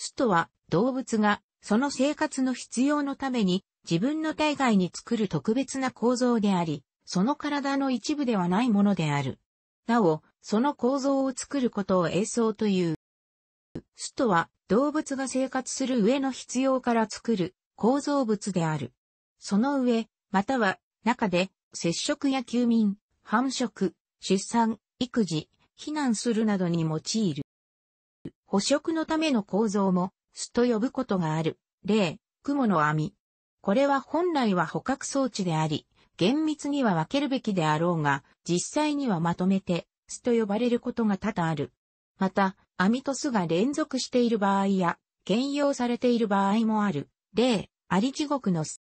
巣とは動物がその生活の必要のために自分の体外に作る特別な構造であり、その体の一部ではないものである。なお、その構造を作ることを栄奏という。巣とは動物が生活する上の必要から作る構造物である。その上、または中で接触や休眠、繁殖、出産、育児、避難するなどに用いる。捕食のための構造も、巣と呼ぶことがある。例、雲の網。これは本来は捕獲装置であり、厳密には分けるべきであろうが、実際にはまとめて、巣と呼ばれることが多々ある。また、網と巣が連続している場合や、兼用されている場合もある。例、あり地獄の巣。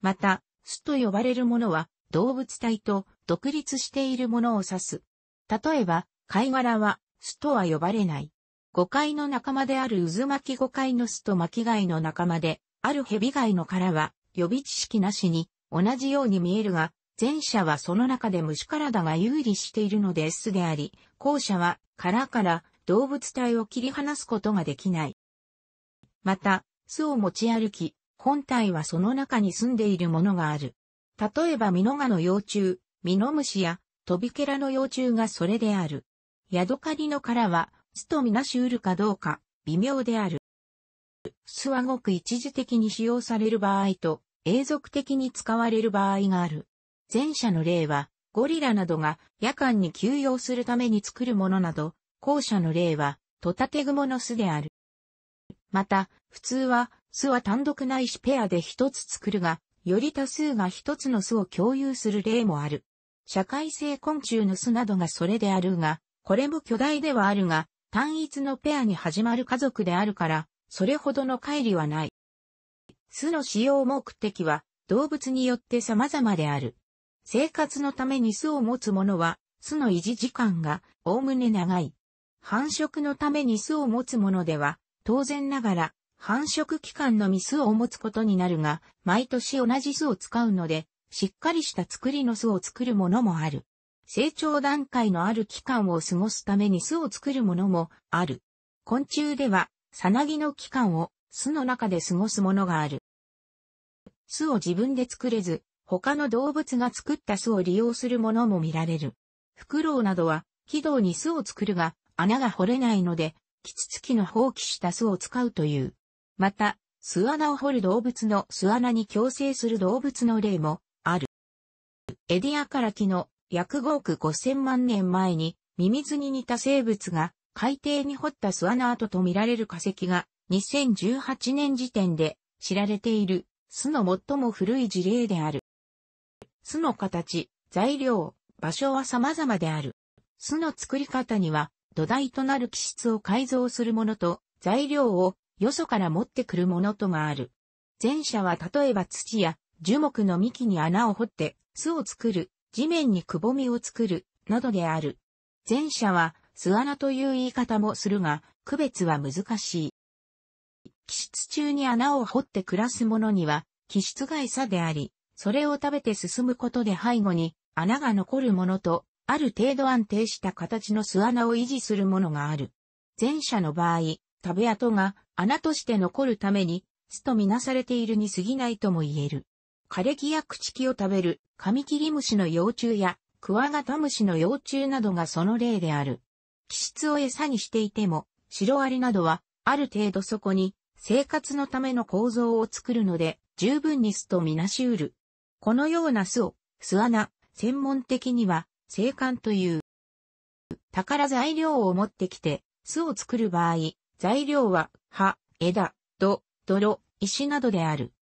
また、巣と呼ばれるものは、動物体と独立しているものを指す。例えば、貝殻は、巣とは呼ばれない。五貝の仲間である渦巻き五貝の巣と巻貝の仲間で、ある蛇貝の殻は、予備知識なしに、同じように見えるが、前者はその中で虫体が有利しているので巣であり、後者は殻から動物体を切り離すことができない。また、巣を持ち歩き、本体はその中に住んでいるものがある。例えばミノガの幼虫、ミノムシやトビケラの幼虫がそれである。ヤドカリの殻は巣とみなし得るかどうか、微妙である。巣はごく一時的に使用される場合と、永続的に使われる場合がある。前者の例は、ゴリラなどが夜間に休養するために作るものなど、後者の例は、トタテグモの巣である。また、普通は、巣は単独ないしペアで一つ作るが、より多数が一つの巣を共有する例もある。社会性昆虫の巣などがそれであるが、これも巨大ではあるが、単一のペアに始まる家族であるから、それほどの乖離はない。巣の使用目的は、動物によって様々である。生活のために巣を持つ者は、巣の維持時間が、おおむね長い。繁殖のために巣を持つ者では、当然ながら、繁殖期間のみ巣を持つことになるが、毎年同じ巣を使うので、しっかりした作りの巣を作るものもある。成長段階のある期間を過ごすために巣を作るものもある。昆虫では、さなぎの期間を巣の中で過ごすものがある。巣を自分で作れず、他の動物が作った巣を利用するものも見られる。フクロウなどは、軌道に巣を作るが、穴が掘れないので、キツツキの放棄した巣を使うという。また、巣穴を掘る動物の巣穴に共生する動物の例もある。エディアカラキの約5億5000万年前にミミズに似た生物が海底に掘った巣穴跡と見られる化石が2018年時点で知られている巣の最も古い事例である。巣の形、材料、場所は様々である。巣の作り方には土台となる気質を改造するものと材料をよそから持ってくるものとがある。前者は例えば土や樹木の幹に穴を掘って巣を作る地面にくぼみを作る、などである。前者は、巣穴という言い方もするが、区別は難しい。気質中に穴を掘って暮らす者には、気質が餌であり、それを食べて進むことで背後に穴が残るものと、ある程度安定した形の巣穴を維持するものがある。前者の場合、食べ跡が穴として残るために、巣とみなされているに過ぎないとも言える。枯れ木や朽ち木を食べるカミキリムシの幼虫やクワガタムシの幼虫などがその例である。気質を餌にしていても、シロアリなどは、ある程度そこに、生活のための構造を作るので、十分に巣とみなしうる。このような巣を、巣穴、専門的には、生管という。宝材料を持ってきて、巣を作る場合、材料は、葉、枝、土、泥、石などである。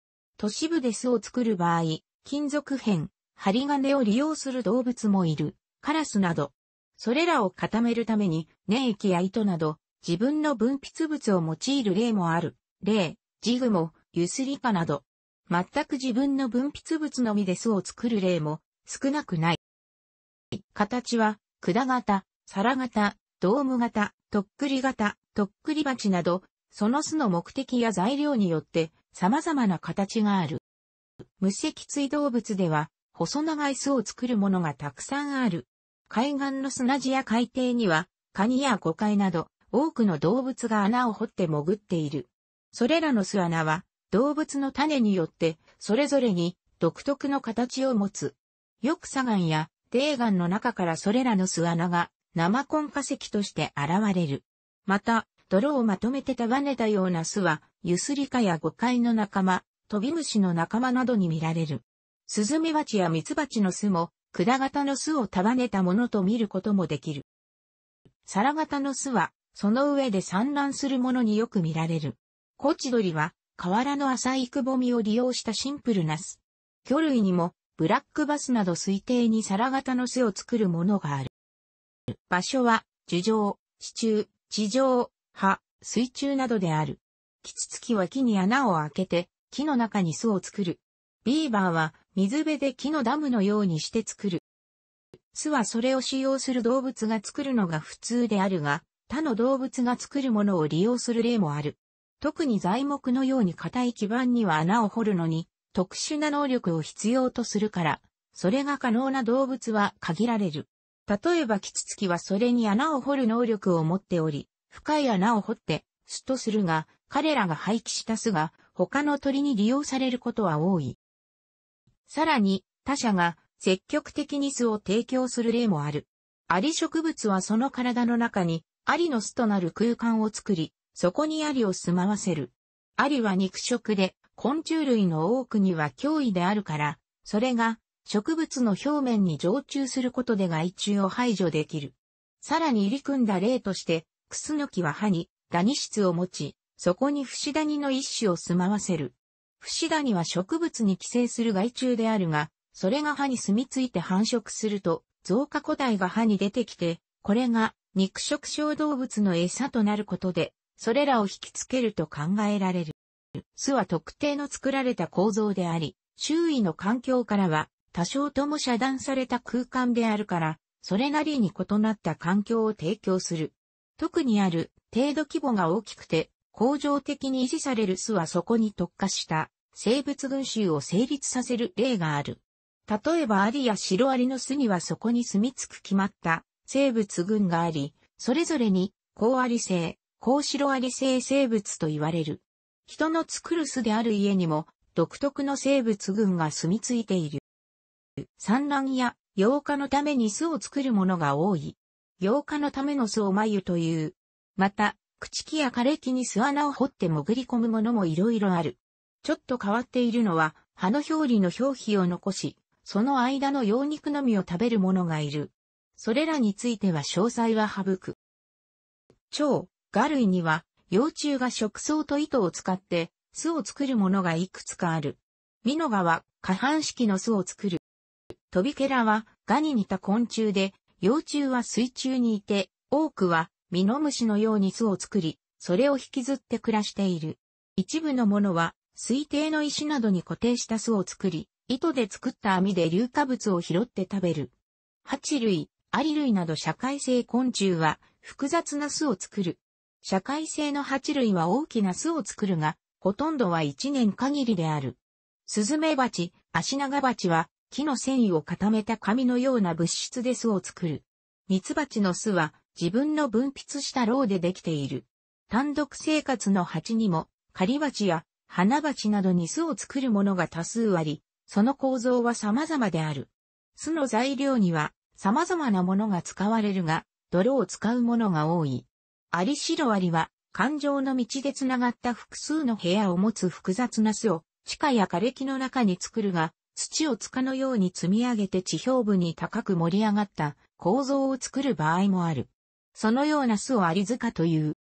都市部で巣を作る場合、金属片、針金を利用する動物もいる、カラスなど。それらを固めるために、粘液や糸など、自分の分泌物を用いる例もある。例、ジグも、ユスリカなど。全く自分の分泌物のみで巣を作る例も少なくない。形は、管型、皿型、ドーム型、とっくり型、とっくり鉢など、その巣の目的や材料によって様々な形がある。無脊椎動物では、細長い巣を作るものがたくさんある。海岸の砂地や海底には、カニやゴカイなど、多くの動物が穴を掘って潜っている。それらの巣穴は、動物の種によって、それぞれに独特の形を持つ。よく砂岩や低岩の中からそれらの巣穴が生コン化石として現れる。また、泥をまとめて束ねたような巣はユスリカやゴカイの仲間、トビムシの仲間などに見られる。スズメバチやミツバチの巣も、管型の巣を束ねたものと見ることもできる。皿型の巣は、その上で産卵するものによく見られる。コチドリは、河原の浅いくぼみを利用したシンプルな巣。魚類にも、ブラックバスなど推定に皿型の巣を作るものがある。場所は、樹上、地中、地上、葉、水中などである。キツツキは木に穴を開けて、木の中に巣を作る。ビーバーは水辺で木のダムのようにして作る。巣はそれを使用する動物が作るのが普通であるが、他の動物が作るものを利用する例もある。特に材木のように硬い基盤には穴を掘るのに特殊な能力を必要とするから、それが可能な動物は限られる。例えばキツツキはそれに穴を掘る能力を持っており、深い穴を掘って、巣とするが、彼らが廃棄した巣が他の鳥に利用されることは多い。さらに、他者が積極的に巣を提供する例もある。アリ植物はその体の中にアリの巣となる空間を作り、そこにアリを住まわせる。アリは肉食で、昆虫類の多くには脅威であるから、それが植物の表面に常駐することで害虫を排除できる。さらに入り組んだ例として、クスノキは歯にダニ質を持ち、そこに節谷の一種を住まわせる。節谷は植物に寄生する害虫であるが、それが歯に住み着いて繁殖すると、増加個体が歯に出てきて、これが肉食小動物の餌となることで、それらを引きつけると考えられる。巣は特定の作られた構造であり、周囲の環境からは多少とも遮断された空間であるから、それなりに異なった環境を提供する。特にある程度規模が大きくて恒常的に維持される巣はそこに特化した生物群衆を成立させる例がある。例えばアリやシロアリの巣にはそこに住み着く決まった生物群があり、それぞれに高アリ性、高シロアリ性生物と言われる。人の作る巣である家にも独特の生物群が住み着いている。産卵や養化のために巣を作るものが多い。養化のための巣を繭という。また、朽木や枯れ木に巣穴を掘って潜り込むものもいろいろある。ちょっと変わっているのは、葉の表裏の表皮を残し、その間の羊肉のみを食べるものがいる。それらについては詳細は省く。蝶、ガ類には、幼虫が食草と糸を使って巣を作るものがいくつかある。ミノガは下半式の巣を作る。トビケラはガに似た昆虫で、幼虫は水中にいて、多くはミノムシのように巣を作り、それを引きずって暮らしている。一部のものは、水底の石などに固定した巣を作り、糸で作った網で硫化物を拾って食べる。蜂類、アリ類など社会性昆虫は複雑な巣を作る。社会性の蜂類は大きな巣を作るが、ほとんどは一年限りである。スズメバチ、アシナガバチは木の繊維を固めた紙のような物質で巣を作る。ミツバチの巣は自分の分泌した牢でできている。単独生活の蜂にも、狩り鉢や花鉢などに巣を作るものが多数あり、その構造は様々である。巣の材料には様々なものが使われるが、泥を使うものが多い。アリシロアリは、感情の道でつながった複数の部屋を持つ複雑な巣を、地下や枯れ木の中に作るが、土を塚のように積み上げて地表部に高く盛り上がった構造を作る場合もある。そのような巣をアリ塚という。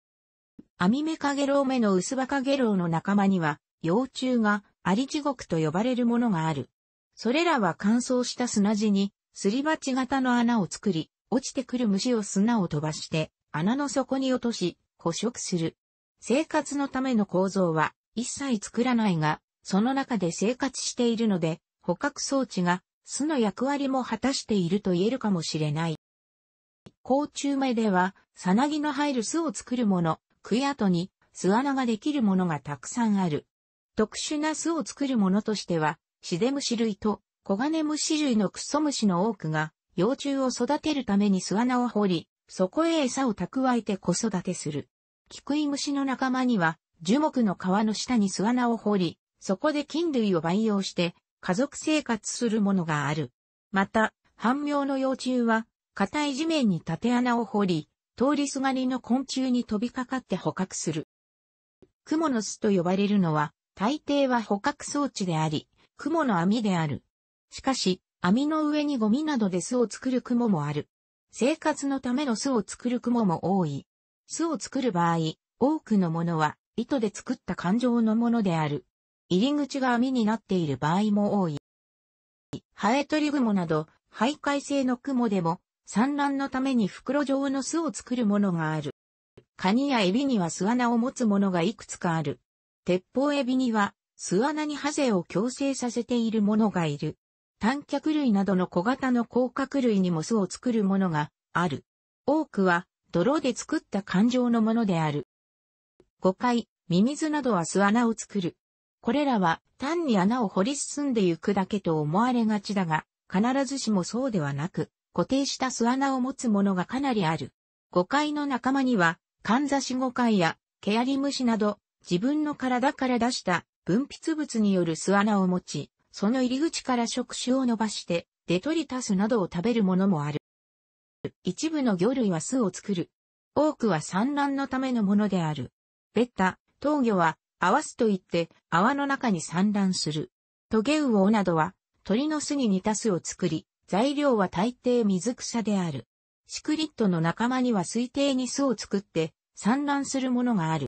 アミメカゲロウ目のウスバカゲロウの仲間には、幼虫がアリ地獄と呼ばれるものがある。それらは乾燥した砂地に、すり鉢型の穴を作り、落ちてくる虫を砂を飛ばして、穴の底に落とし、捕食する。生活のための構造は一切作らないが、その中で生活しているので、捕獲装置が巣の役割も果たしていると言えるかもしれない。甲虫目では、さなぎの入る巣を作るもの、クヤとに巣穴ができるものがたくさんある。特殊な巣を作るものとしては、シデムシ類とコガネムシ類のクソムシの多くが、幼虫を育てるために巣穴を掘り、そこへ餌を蓄えて子育てする。キクイムシの仲間には、樹木の皮の下に巣穴を掘り、そこで菌類を培養して、家族生活するものがある。また、半苗の幼虫は、硬い地面に縦穴を掘り、通りすがりの昆虫に飛びかかって捕獲する。蜘蛛の巣と呼ばれるのは、大抵は捕獲装置であり、蜘蛛の網である。しかし、網の上にゴミなどで巣を作る蜘蛛もある。生活のための巣を作る蜘蛛も多い。巣を作る場合、多くのものは糸で作った感情のものである。入り口が網になっている場合も多い。ハエトリグモなど、徘徊性の雲でも産卵のために袋状の巣を作るものがある。カニやエビには巣穴を持つものがいくつかある。鉄砲エビには巣穴にハゼを矯正させているものがいる。短脚類などの小型の甲殻類にも巣を作るものがある。多くは泥で作った環状のものである。誤解、ミミズなどは巣穴を作る。これらは単に穴を掘り進んでゆくだけと思われがちだが、必ずしもそうではなく、固定した巣穴を持つものがかなりある。誤階の仲間には、カンザシ誤階や、ケアリムシなど、自分の体から出した分泌物による巣穴を持ち、その入り口から触手を伸ばして、デトリタスなどを食べるものもある。一部の魚類は巣を作る。多くは産卵のためのものである。ベッタ、陶魚は、合わすといって、泡の中に産卵する。トゲウオなどは、鳥の巣に似た巣を作り、材料は大抵水草である。シクリットの仲間には水底に巣を作って産卵するものがある。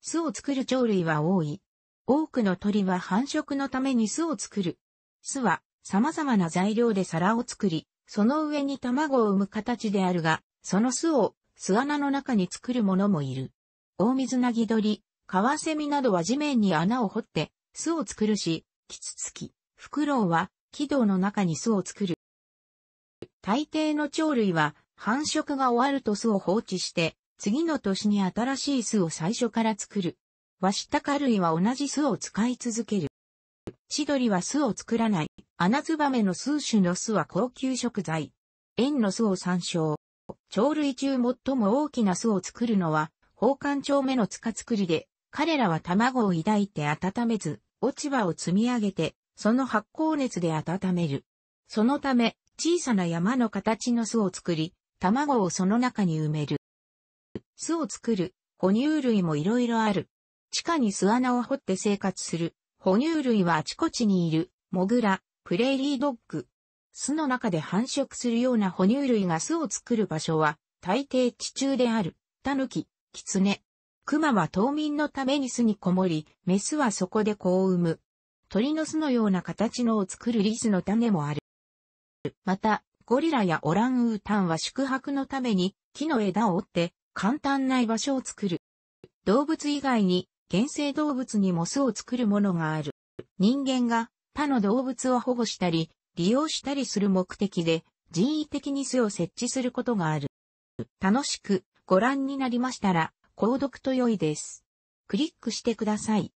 巣を作る鳥類は多い。多くの鳥は繁殖のために巣を作る。巣は様々な材料で皿を作り、その上に卵を産む形であるが、その巣を巣穴の中に作るものもいる。大水なぎ鳥、カワセミなどは地面に穴を掘って巣を作るし、キツツキ、フクロウは気道の中に巣を作る。大抵の鳥類は繁殖が終わると巣を放置して、次の年に新しい巣を最初から作る。ワシタカ類は同じ巣を使い続ける。シドリは巣を作らない。アナツバメの数種の巣は高級食材。円の巣を参照。鳥類中最も大きな巣を作るのは、宝冠鳥目の塚作りで、彼らは卵を抱いて温めず、落ち葉を積み上げて、その発酵熱で温める。そのため、小さな山の形の巣を作り、卵をその中に埋める。巣を作る、哺乳類もいろいろある。地下に巣穴を掘って生活する。哺乳類はあちこちにいる、モグラ、プレーリードッグ。巣の中で繁殖するような哺乳類が巣を作る場所は、大抵地中である、タヌキ、キツネ。クマは冬眠のために巣にこもり、メスはそこで子を産む。鳥の巣のような形のを作るリスの種もある。また、ゴリラやオランウータンは宿泊のために木の枝を折って簡単な居場所を作る。動物以外に原生動物にも巣を作るものがある。人間が他の動物を保護したり、利用したりする目的で人為的に巣を設置することがある。楽しくご覧になりましたら、購読と良いです。クリックしてください。